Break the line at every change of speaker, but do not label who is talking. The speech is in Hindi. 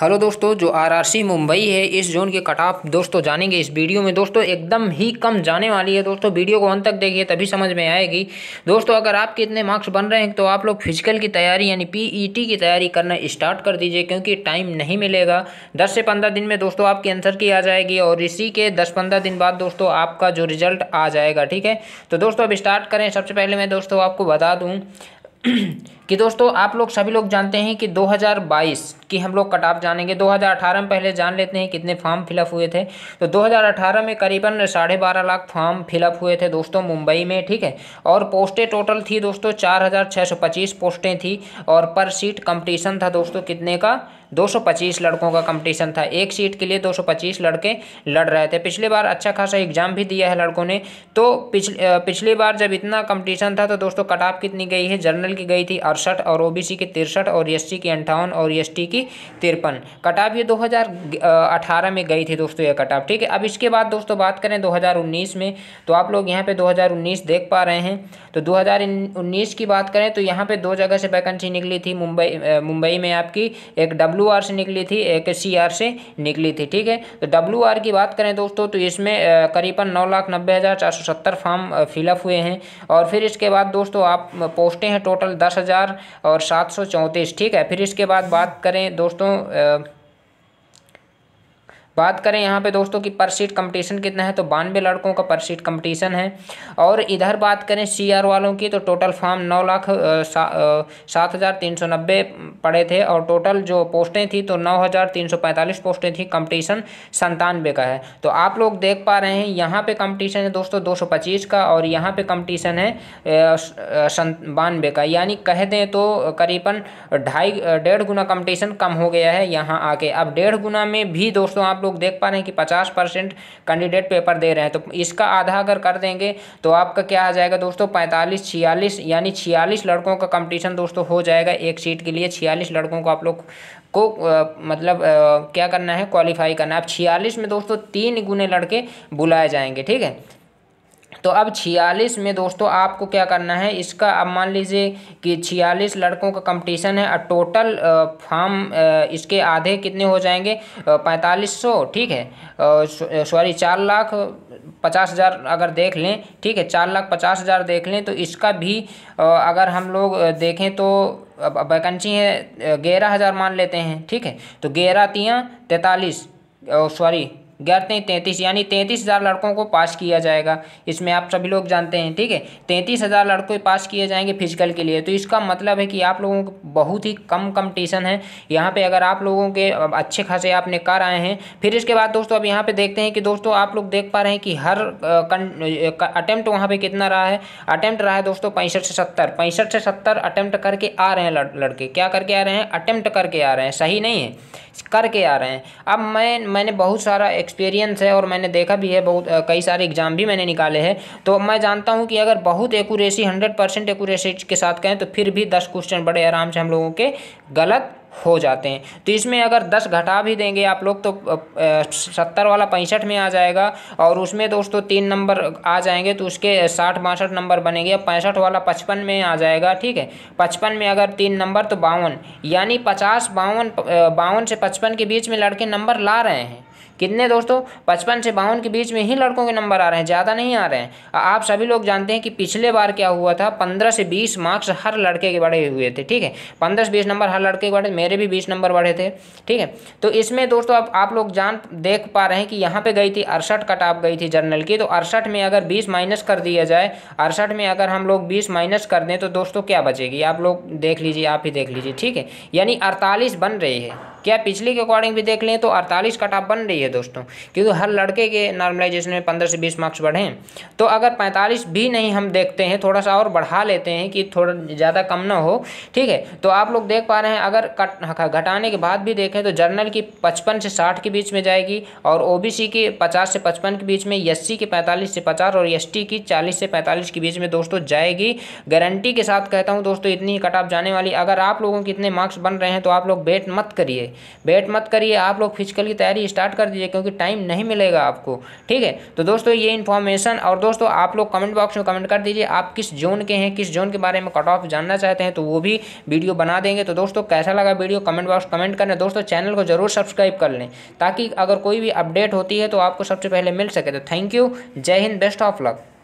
हेलो दोस्तों जो आरआरसी मुंबई है इस जोन के कट ऑफ दोस्तों जानेंगे इस वीडियो में दोस्तों एकदम ही कम जाने वाली है दोस्तों वीडियो को अंत तक देखिए तभी समझ में आएगी दोस्तों अगर आपके इतने मार्क्स बन रहे हैं तो आप लोग फिजिकल की तैयारी यानी पीईटी e की तैयारी करना स्टार्ट कर दीजिए क्योंकि टाइम नहीं मिलेगा दस से पंद्रह दिन में दोस्तों आपकी आंसर की आ जाएगी और इसी के दस पंद्रह दिन बाद दोस्तों आपका जो रिजल्ट आ जाएगा ठीक है तो दोस्तों अब स्टार्ट करें सबसे पहले मैं दोस्तों आपको बता दूँ कि दोस्तों आप लोग सभी लोग जानते हैं कि 2022 की हम लोग कट ऑफ जानेंगे 2018 में पहले जान लेते हैं कितने फॉर्म फिलअप हुए थे तो 2018 में करीबन साढ़े बारह लाख फॉर्म फिलअप हुए थे दोस्तों मुंबई में ठीक है और पोस्टें टोटल थी दोस्तों चार हज़ार छः सौ पच्चीस पोस्टें थी और पर सीट कंपटीशन था दोस्तों कितने का 225 लड़कों का कंपटीशन था एक सीट के लिए 225 लड़के लड़ रहे थे पिछली बार अच्छा खासा एग्जाम भी दिया है लड़कों ने तो पिछले पिछली बार जब इतना कंपटीशन था तो दोस्तों कट ऑफ कितनी गई है जनरल की गई थी अड़सठ और ओ बी की तिरसठ और एस की अंठावन और एस की तिरपन कट ऑफ ये दो में गई थी दोस्तों ये कट ऑफ ठीक है अब इसके बाद दोस्तों बात करें दो में तो आप लोग यहाँ पे दो देख पा रहे हैं तो दो की बात करें तो यहाँ पर दो जगह से वैकेंसी निकली थी मुंबई मुंबई में आपकी एक डब्ल्यू डब्ल्यू आर से निकली थी एक सी आर से निकली थी ठीक है तो डब्ल्यू आर की बात करें दोस्तों तो इसमें करीबन नौ लाख नब्बे हज़ार चार सौ सत्तर फॉर्म फिलअप हुए हैं और फिर इसके बाद दोस्तों आप पोस्टें हैं टोटल दस हज़ार और सात सौ चौंतीस ठीक है फिर इसके बाद बात करें दोस्तों बात करें यहाँ पे दोस्तों कि पर सीट कंपटीशन कितना है तो बानवे लड़कों का पर सीट कंपटीशन है और इधर बात करें सी वालों की तो टोटल फॉर्म नौ लाख सात हज़ार तीन सौ नब्बे पड़े थे और टोटल जो पोस्टें थी तो नौ हज़ार तीन सौ पैंतालीस पोस्टें थी कंपटीशन संतानवे का है तो आप लोग देख पा रहे हैं यहाँ पर कम्पटिशन है दोस्तों दो सौ पच्चीस का और यहाँ पर कम्पटिशन है बानवे का यानी कह दें तो करीबन ढाई डेढ़ गुना कम्पटीशन कम हो गया है यहाँ आके अब डेढ़ गुना में भी दोस्तों आप लोग देख पा रहे हैं कि पचास परसेंट कैंडिडेट पेपर दे रहे हैं तो इसका आधा अगर कर देंगे तो आपका क्या आ जाएगा दोस्तों पैंतालीस छियालीस यानी छियालीस लड़कों का कंपटीशन दोस्तों हो जाएगा एक सीट के लिए छियालीस लड़कों को आप लोग को आ, मतलब आ, क्या करना है क्वालिफाई करना है अब छियालीस में दोस्तों तीन गुने लड़के बुलाए जाएंगे ठीक है तो अब छियालीस में दोस्तों आपको क्या करना है इसका अब मान लीजिए कि छियालीस लड़कों का कंपटीशन है और टोटल फॉर्म इसके आधे कितने हो जाएंगे पैंतालीस सौ ठीक है सॉरी चार लाख पचास हज़ार अगर देख लें ठीक है चार लाख पचास हज़ार देख लें तो इसका भी अगर हम लोग देखें तो वैकेंसी है ग्यारह हज़ार मान लेते हैं ठीक है तो ग्यारह तियाँ तैंतालीस सॉरी ग्यारह तीन तैंतीस यानी तैंतीस हज़ार लड़कों को पास किया जाएगा इसमें आप सभी लोग जानते हैं ठीक है तैंतीस हज़ार लड़के पास किए जाएंगे फिजिकल के लिए तो इसका मतलब है कि आप लोगों को बहुत ही कम कंपटीशन है यहाँ पे अगर आप लोगों के अच्छे खासे आप कर आए हैं फिर इसके बाद दोस्तों अब यहाँ पर देखते हैं कि दोस्तों आप लोग देख पा रहे हैं कि हर अटैम्प्ट वहाँ पर कितना रहा है अटैम्प्ट रहा है दोस्तों पैंसठ से सत्तर पैंसठ से सत्तर अटैम्प्ट करके आ रहे हैं लड़के क्या करके आ रहे हैं अटैम्प्ट करके आ रहे हैं सही नहीं है करके आ रहे हैं अब मैं मैंने बहुत सारा एक्सपीरियंस है और मैंने देखा भी है बहुत कई सारे एग्जाम भी मैंने निकाले हैं तो मैं जानता हूँ कि अगर बहुत एकूरेसी हंड्रेड परसेंट एकूरेसी के साथ कहें तो फिर भी दस क्वेश्चन बड़े आराम से हम लोगों के गलत हो जाते हैं तो इसमें अगर दस घटा भी देंगे आप लोग तो सत्तर वाला पैंसठ में आ जाएगा और उसमें दोस्तों तीन नंबर आ जाएंगे तो उसके साठ बासठ नंबर बनेंगे अब पैंसठ वाला पचपन में आ जाएगा ठीक है पचपन में अगर तीन नंबर तो बावन यानी पचास बावन बावन से पचपन के बीच में लड़के नंबर ला रहे हैं कितने दोस्तों पचपन से बावन के बीच में ही लड़कों के नंबर आ रहे हैं ज़्यादा नहीं आ रहे हैं आप सभी लोग जानते हैं कि पिछले बार क्या हुआ था पंद्रह से बीस मार्क्स हर लड़के के बढ़े हुए थे ठीक है पंद्रह से बीस नंबर हर लड़के के बढ़े मेरे भी बीस नंबर बढ़े थे ठीक है तो इसमें दोस्तों अब आप लोग जान देख पा रहे हैं कि यहाँ पर गई थी अड़सठ कट ऑफ गई थी जर्नल की तो अड़सठ में अगर बीस माइनस कर दिया जाए अड़सठ में अगर हम लोग बीस माइनस कर दें तो दोस्तों क्या बचेगी आप लोग देख लीजिए आप ही देख लीजिए ठीक है यानी अड़तालीस बन रही है क्या पिछले के अकॉर्डिंग भी देख लें तो अड़तालीस कट ऑफ बन रही है है दोस्तों क्योंकि हर लड़के के नॉर्मलाइजेशन में पंद्रह से बीस मार्क्स बढ़ें तो अगर पैंतालीस भी नहीं हम देखते हैं थोड़ा सा और बढ़ा लेते हैं कि थोड़ा ज़्यादा कम ना हो ठीक है तो आप लोग देख पा रहे हैं अगर कट घटाने के बाद भी देखें तो जर्नल की पचपन से साठ के बीच में जाएगी और ओ की पचास से पचपन के बीच में एस की पैंतालीस से पचास और एस की चालीस से पैंतालीस के बीच में दोस्तों जाएगी गारंटी के साथ कहता हूँ दोस्तों इतनी ही कट ऑफ जाने वाली अगर आप लोगों के इतने मार्क्स बन रहे हैं तो आप लोग बेट मत करिए बेट मत करिए आप लोग फिजिकल की तैयारी स्टार्ट कर दीजिए क्योंकि टाइम नहीं मिलेगा आपको ठीक है तो दोस्तों ये इन्फॉर्मेशन और दोस्तों आप लोग कमेंट बॉक्स में कमेंट कर दीजिए आप किस जोन के हैं किस जोन के बारे में कट ऑफ जानना चाहते हैं तो वो भी वीडियो बना देंगे तो दोस्तों कैसा लगा वीडियो कमेंट बॉक्स कमेंट करें दोस्तों चैनल को जरूर सब्सक्राइब कर लें ताकि अगर कोई भी अपडेट होती है तो आपको सबसे पहले मिल सके तो थैंक यू जय हिंद बेस्ट ऑफ लक